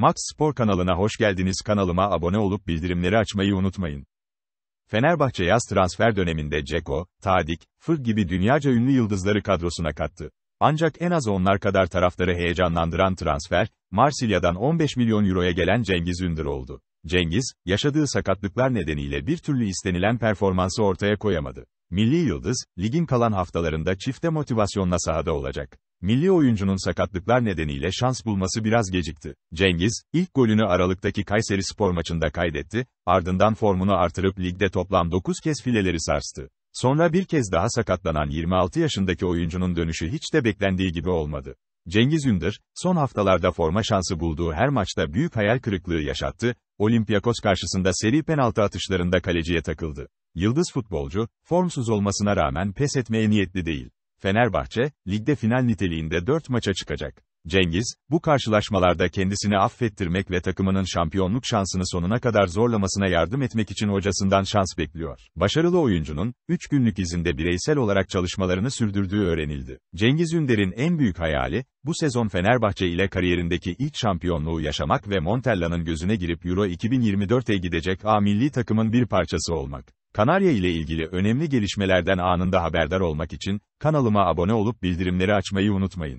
Max Spor kanalına hoş geldiniz. Kanalıma abone olup bildirimleri açmayı unutmayın. Fenerbahçe yaz transfer döneminde Ceko, Tadik, Fır gibi dünyaca ünlü yıldızları kadrosuna kattı. Ancak en az onlar kadar tarafları heyecanlandıran transfer, Marsilya'dan 15 milyon euroya gelen Cengiz Ündür oldu. Cengiz, yaşadığı sakatlıklar nedeniyle bir türlü istenilen performansı ortaya koyamadı. Milli Yıldız, ligin kalan haftalarında çifte motivasyonla sahada olacak. Milli oyuncunun sakatlıklar nedeniyle şans bulması biraz gecikti. Cengiz, ilk golünü Aralık'taki Kayseri spor maçında kaydetti, ardından formunu artırıp ligde toplam 9 kez fileleri sarstı. Sonra bir kez daha sakatlanan 26 yaşındaki oyuncunun dönüşü hiç de beklendiği gibi olmadı. Cengiz Ündür, son haftalarda forma şansı bulduğu her maçta büyük hayal kırıklığı yaşattı, Olympiakos karşısında seri penaltı atışlarında kaleciye takıldı. Yıldız futbolcu, formsuz olmasına rağmen pes etmeye niyetli değil. Fenerbahçe, ligde final niteliğinde 4 maça çıkacak. Cengiz, bu karşılaşmalarda kendisini affettirmek ve takımının şampiyonluk şansını sonuna kadar zorlamasına yardım etmek için hocasından şans bekliyor. Başarılı oyuncunun, 3 günlük izinde bireysel olarak çalışmalarını sürdürdüğü öğrenildi. Cengiz Ünder'in en büyük hayali, bu sezon Fenerbahçe ile kariyerindeki ilk şampiyonluğu yaşamak ve Montella'nın gözüne girip Euro 2024'e gidecek A milli takımın bir parçası olmak. Kanarya ile ilgili önemli gelişmelerden anında haberdar olmak için kanalıma abone olup bildirimleri açmayı unutmayın.